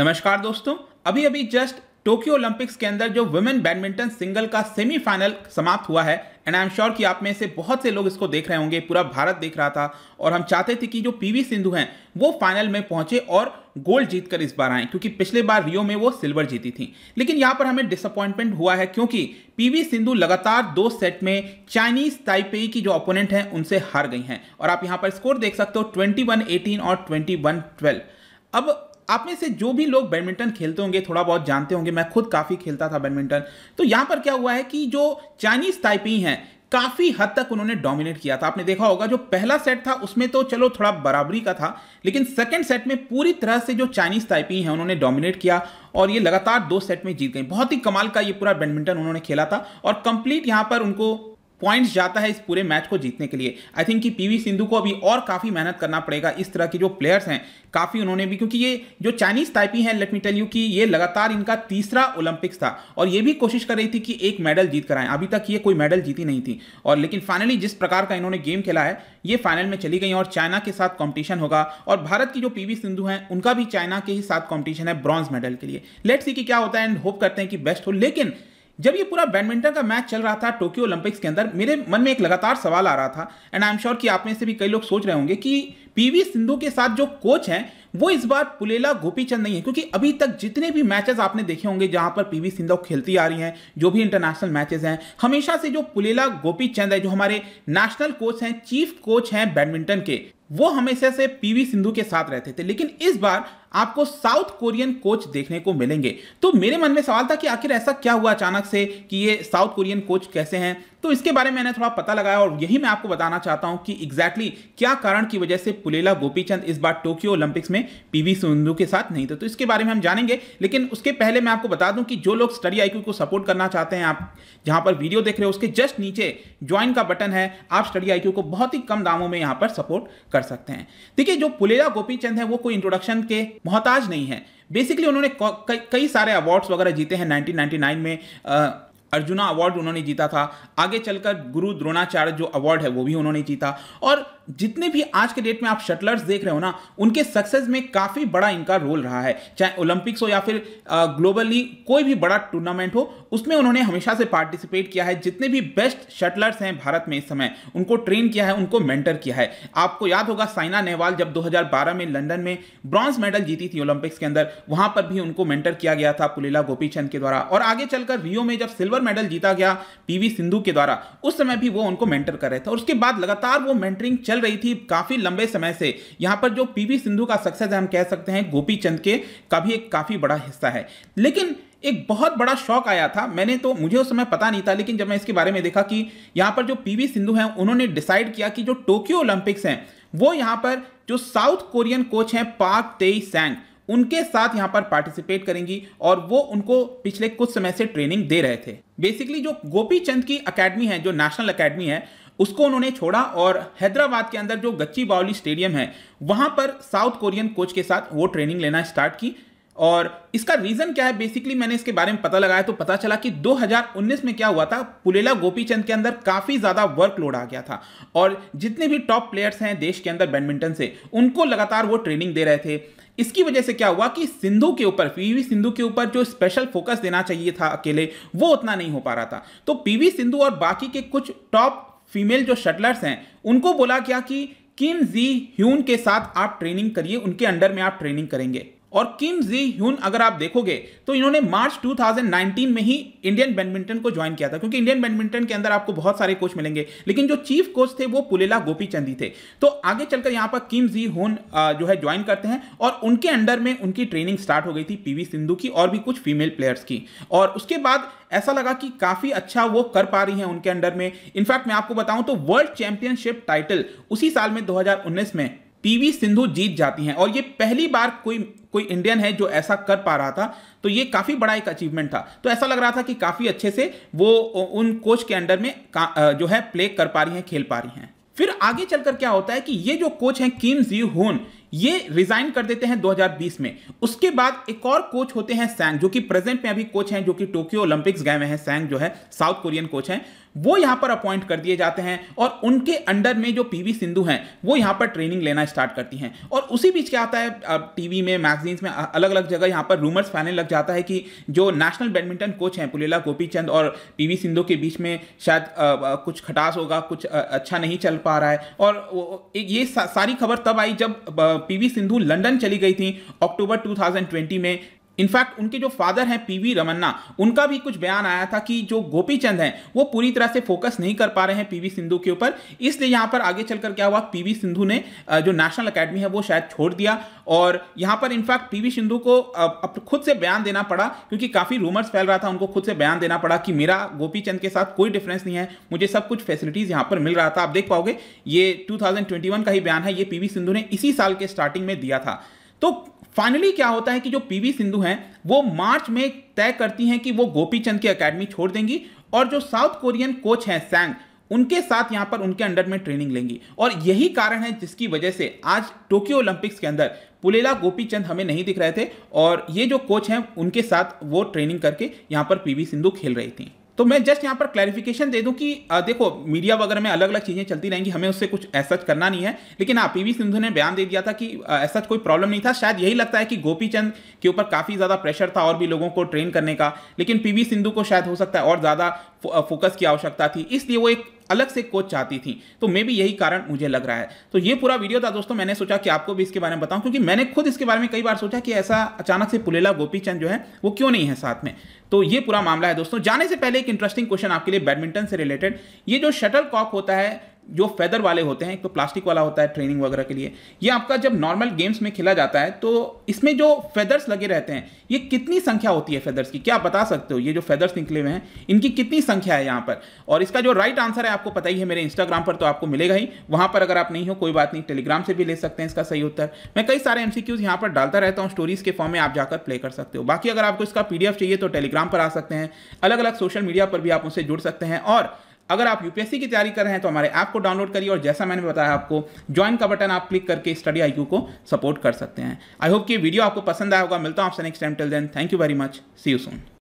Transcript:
नमस्कार दोस्तों अभी अभी जस्ट टोक्यो ओलंपिक्स के अंदर जो वुमेन बैडमिंटन सिंगल का सेमीफाइनल समाप्त हुआ है एंड आई एम श्योर कि आप में से बहुत से लोग इसको देख रहे होंगे पूरा भारत देख रहा था और हम चाहते थे कि जो पीवी सिंधु हैं वो फाइनल में पहुंचे और गोल्ड जीतकर इस बार आए क्योंकि पिछले बार रियो में वो सिल्वर जीती थी लेकिन यहाँ पर हमें डिसअपॉइंटमेंट हुआ है क्योंकि पी सिंधु लगातार दो सेट में चाइनीज ताइपेई की जो ओपोनेंट हैं उनसे हार गई हैं और आप यहाँ पर स्कोर देख सकते हो ट्वेंटी और ट्वेंटी अब आप में से जो भी लोग बैडमिंटन खेलते होंगे थोड़ा बहुत जानते होंगे मैं खुद काफ़ी खेलता था बैडमिंटन तो यहाँ पर क्या हुआ है कि जो चाइनीज ताइपी हैं काफ़ी हद तक उन्होंने डोमिनेट किया था आपने देखा होगा जो पहला सेट था उसमें तो चलो थोड़ा बराबरी का था लेकिन सेकंड सेट में पूरी तरह से जो चाइनीज ताइपी हैं उन्होंने डोमिनेट किया और ये लगातार दो सेट में जीत गई बहुत ही कमाल का ये पूरा बैडमिंटन उन्होंने खेला था और कंप्लीट यहाँ पर उनको पॉइंट्स जाता है इस पूरे मैच को जीतने के लिए आई थिंक कि पीवी सिंधु को अभी और काफ़ी मेहनत करना पड़ेगा इस तरह के जो प्लेयर्स हैं काफ़ी उन्होंने भी क्योंकि ये जो चाइनीज टाइपी हैं लेट मी टेल यू कि ये लगातार इनका तीसरा ओलंपिक्स था और ये भी कोशिश कर रही थी कि एक मेडल जीत कर आएँ अभी तक ये कोई मेडल जीती नहीं थी और लेकिन फाइनली जिस प्रकार का इन्होंने गेम खेला है ये फाइनल में चली गई और चाइना के साथ कॉम्पिटिशन होगा और भारत की जो पी सिंधु हैं उनका भी चाइना के ही साथ कॉम्पिटिशन है ब्रॉन्ज मेडल के लिए लेट्स सी कि क्या होता है एंड होप करते हैं कि बेस्ट हो लेकिन जब ये पूरा बैडमिंटन का मैच चल रहा था टोक्यो ओलंपिक्स के अंदर मेरे मन में एक लगातार सवाल आ रहा था एंड आई एम श्योर कि आप में से भी कई लोग सोच रहे होंगे कि पीवी सिंधु के साथ जो कोच हैं वो इस बार पुलेला गोपीचंद नहीं है क्योंकि अभी तक जितने भी मैचेस आपने देखे होंगे जहां पर पीवी सिंधु खेलती आ रही हैं जो भी इंटरनेशनल मैचेस हैं हमेशा से जो पुलेला गोपीचंद है जो हमारे नेशनल कोच हैं चीफ कोच हैं बैडमिंटन के वो हमेशा से पीवी सिंधु के साथ रहते थे लेकिन इस बार आपको साउथ कोरियन कोच देखने को मिलेंगे तो मेरे मन में सवाल था कि आखिर ऐसा क्या हुआ अचानक से कि ये साउथ कोरियन कोच कैसे हैं तो इसके बारे में मैंने थोड़ा पता लगाया और यही मैं आपको बताना चाहता हूं कि एग्जैक्टली exactly क्या कारण की वजह से पुलेला गोपीचंद इस बार टोक्यो ओलंपिक्स में पीवी सिंधु के साथ नहीं थे तो इसके बारे में हम जानेंगे लेकिन उसके पहले मैं आपको बता दूं कि जो लोग स्टडी आईक्यू को सपोर्ट करना चाहते हैं आप जहां पर वीडियो देख रहे हो उसके जस्ट नीचे ज्वाइन का बटन है आप स्टडी आईक्यू को बहुत ही कम दामों में यहां पर सपोर्ट कर कर सकते हैं देखिए जो पुलेरा गोपीचंद है वो कोई इंट्रोडक्शन के मोहताज नहीं है बेसिकली उन्होंने कई सारे अवार्ड्स वगैरह जीते हैं 1999 में आ, अर्जुना अवार्ड उन्होंने जीता था आगे चलकर गुरु द्रोणाचार्य जो अवार्ड है वो भी उन्होंने जीता और जितने भी आज के डेट में आप शटलर्स देख रहे हो ना उनके सक्सेस में काफ़ी बड़ा इनका रोल रहा है चाहे ओलंपिक्स हो या फिर ग्लोबली कोई भी बड़ा टूर्नामेंट हो उसमें उन्होंने हमेशा से पार्टिसिपेट किया है जितने भी बेस्ट शटलर्स हैं भारत में इस समय उनको ट्रेन किया है उनको मेंटर किया है आपको याद होगा साइना नेहवाल जब दो में लंदन में ब्रॉन्ज मेडल जीती थी ओलंपिक्स के अंदर वहां पर भी उनको मेंटर किया गया था पुलीला गोपीचंद के द्वारा और आगे चलकर रियो में जब सिल्वर मेडल जीता गया पी सिंधु के द्वारा उस समय भी वो उनको मेंटर कर रहे थे और उसके बाद लगातार वो मेंटरिंग चल चल रही थी काफ़ी लंबे समय से यहां पर जो पीवी सिंधु का सक्सेस हम कह सकते हैं गोपी चंद के का भी एक काफ़ी बड़ा हिस्सा है लेकिन एक बहुत बड़ा शौक आया था मैंने तो मुझे उस समय पता नहीं था लेकिन जब मैं इसके बारे में देखा कि यहां पर जो पीवी सिंधु हैं उन्होंने डिसाइड किया कि जो टोक्यो ओलंपिक्स हैं वो यहां पर जो साउथ कोरियन कोच हैं पाक तेई सैंग उनके साथ यहां पर पार्टिसिपेट करेंगी और वो उनको पिछले कुछ समय से ट्रेनिंग दे रहे थे बेसिकली जो गोपी चंद की अकेडमी है जो नेशनल अकेडमी है उसको उन्होंने छोड़ा और हैदराबाद के अंदर जो गच्ची बावली स्टेडियम है वहां पर साउथ कोरियन कोच के साथ वो ट्रेनिंग लेना स्टार्ट की और इसका रीज़न क्या है बेसिकली मैंने इसके बारे में पता लगाया तो पता चला कि 2019 में क्या हुआ था पुलेला गोपीचंद के अंदर काफ़ी ज़्यादा वर्कलोड आ गया था और जितने भी टॉप प्लेयर्स हैं देश के अंदर बैडमिंटन से उनको लगातार वो ट्रेनिंग दे रहे थे इसकी वजह से क्या हुआ कि सिंधु के ऊपर पीवी सिंधु के ऊपर जो स्पेशल फोकस देना चाहिए था अकेले वो उतना नहीं हो पा रहा था तो पीवी सिंधु और बाकी के कुछ टॉप फीमेल जो शटलर्स हैं उनको बोला क्या कि किम जी ह्यून के साथ आप ट्रेनिंग करिए उनके अंडर में आप ट्रेनिंग करेंगे और किम जी ह्यून अगर आप देखोगे तो इन्होंने मार्च 2019 में ही इंडियन बैडमिंटन को ज्वाइन किया था क्योंकि इंडियन बैडमिंटन के अंदर आपको बहुत सारे कोच मिलेंगे लेकिन जो चीफ कोच थे वो पुलेला गोपी चंदी थे तो आगे चलकर यहाँ पर किम जी ह्यून जो है ज्वाइन करते हैं और उनके अंडर में उनकी ट्रेनिंग स्टार्ट हो गई थी पी सिंधु की और भी कुछ फीमेल प्लेयर्स की और उसके बाद ऐसा लगा कि काफ़ी अच्छा वो कर पा रही हैं उनके अंडर में इनफैक्ट मैं आपको बताऊं तो वर्ल्ड चैंपियनशिप टाइटल उसी साल में दो में पीवी सिंधु जीत जाती हैं और ये पहली बार कोई कोई इंडियन है जो ऐसा कर पा रहा था तो ये काफ़ी बड़ा एक अचीवमेंट था तो ऐसा लग रहा था कि काफ़ी अच्छे से वो उन कोच के अंडर में जो है प्ले कर पा रही हैं खेल पा रही हैं फिर आगे चलकर क्या होता है कि ये जो कोच हैं किम जी हुन ये रिजाइन कर देते हैं 2020 में उसके बाद एक और कोच होते हैं सैंग जो कि प्रेजेंट में अभी कोच हैं जो कि टोक्यो ओलंपिक्स गए हुए हैं सैंग जो है साउथ कोरियन कोच हैं वो यहां पर अपॉइंट कर दिए जाते हैं और उनके अंडर में जो पीवी सिंधु हैं वो यहाँ पर ट्रेनिंग लेना स्टार्ट करती हैं और उसी बीच क्या आता है अब टीवी में मैगजीन्स में अलग अलग जगह यहाँ पर रूमर्स फैलने लग जाता है कि जो नेशनल बैडमिंटन कोच हैं पुलेला गोपी चंद और पीवी सिंधु के बीच में शायद आ, कुछ खटास होगा कुछ आ, अच्छा नहीं चल पा रहा है और ये सा, सारी खबर तब आई जब पीवी सिंधु लंदन चली गई थी अक्टूबर 2020 में इनफैक्ट उनके जो फादर हैं पीवी रमन्ना उनका भी कुछ बयान आया था कि जो गोपी चंद हैं वो पूरी तरह से फोकस नहीं कर पा रहे हैं पीवी सिंधु के ऊपर इसलिए यहां पर आगे चलकर क्या हुआ पीवी सिंधु ने जो नेशनल अकेडमी है वो शायद छोड़ दिया और यहां पर इनफैक्ट पीवी सिंधु को खुद से बयान देना पड़ा क्योंकि काफ़ी रूमर्स फैल रहा था उनको खुद से बयान देना पड़ा कि मेरा गोपी चंद के साथ कोई डिफरेंस नहीं है मुझे सब कुछ फैसिलिटीज़ यहाँ पर मिल रहा था आप देख पाओगे ये टू का ही बयान है ये पीवी सिंधु ने इसी साल के स्टार्टिंग में दिया था तो फाइनली क्या होता है कि जो पीवी सिंधु हैं वो मार्च में तय करती हैं कि वो गोपी चंद की अकेडमी छोड़ देंगी और जो साउथ कोरियन कोच हैं सैंग उनके साथ यहाँ पर उनके अंडर में ट्रेनिंग लेंगी और यही कारण है जिसकी वजह से आज टोक्यो ओलंपिक्स के अंदर पुलेला गोपीचंद हमें नहीं दिख रहे थे और ये जो कोच हैं उनके साथ वो ट्रेनिंग करके यहाँ पर पीवी सिंधु खेल रही थी तो मैं जस्ट यहाँ पर क्लैरिफिकेशन दे दूँ कि आ, देखो मीडिया वगैरह में अलग अलग चीज़ें चलती रहेंगी हमें उससे कुछ ऐसा करना नहीं है लेकिन हाँ पी सिंधु ने बयान दे दिया था कि ऐसा कोई प्रॉब्लम नहीं था शायद यही लगता है कि गोपी चंद के ऊपर काफ़ी ज़्यादा प्रेशर था और भी लोगों को ट्रेन करने का लेकिन पी सिंधु को शायद हो सकता है और ज़्यादा फोकस की आवश्यकता थी इसलिए वो एक अलग से कोच चाहती थी तो मे भी यही कारण मुझे लग रहा है तो ये पूरा वीडियो था दोस्तों मैंने सोचा कि आपको भी इसके बारे में बताऊं क्योंकि मैंने खुद इसके बारे में कई बार सोचा कि ऐसा अचानक से पुलेला गोपीचंद जो है वो क्यों नहीं है साथ में तो ये पूरा मामला है दोस्तों जाने से पहले एक इंटरेस्टिंग क्वेश्चन आपके लिए बैडमिंटन से रिलेटेड ये जो शटल कॉक होता है जो फेदर वाले होते हैं एक तो प्लास्टिक वाला होता है ट्रेनिंग वगैरह के लिए ये आपका जब नॉर्मल गेम्स में खेला जाता है तो इसमें जो फेदर्स लगे रहते हैं ये कितनी संख्या होती है फेदर्स की क्या आप बता सकते हो ये जो फेदर्स निकले हुए हैं इनकी कितनी संख्या है यहाँ पर और इसका जो राइट आंसर है आपको पता ही है मेरे इंस्टाग्राम पर तो आपको मिलेगा ही वहाँ पर अगर आप नहीं हो कोई बात नहीं टेलीग्राम से भी ले सकते हैं इसका सही उत्तर मैं कई सारे एम यहाँ पर डालता रहता हूँ स्टोरीज के फॉर्म में आप जाकर प्ले कर सकते हो बाकी अगर आपको इसका पी चाहिए तो टेलीग्राम पर आ सकते हैं अलग अलग सोशल मीडिया पर भी आप उनसे जुड़ सकते हैं और अगर आप यूपीएससी की तैयारी कर रहे हैं तो हमारे ऐप को डाउनलोड करिए और जैसा मैंने बताया आपको ज्वाइन का बटन आप क्लिक करके स्टडी आई को सपोर्ट कर सकते हैं आई होप कि वीडियो आपको पसंद आया होगा मिलता हूँ आपसे next time till then thank you very much see you soon